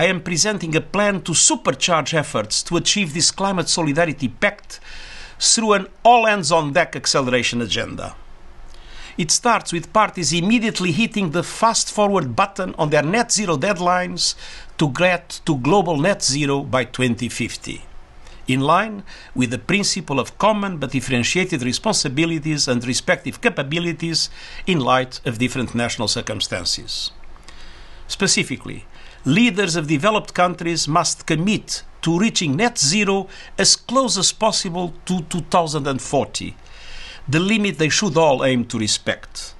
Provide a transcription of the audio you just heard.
I am presenting a plan to supercharge efforts to achieve this climate solidarity pact through an all hands on deck acceleration agenda. It starts with parties immediately hitting the fast forward button on their net zero deadlines to get to global net zero by 2050, in line with the principle of common but differentiated responsibilities and respective capabilities in light of different national circumstances. Specifically, leaders of developed countries must commit to reaching net zero as close as possible to 2040, the limit they should all aim to respect.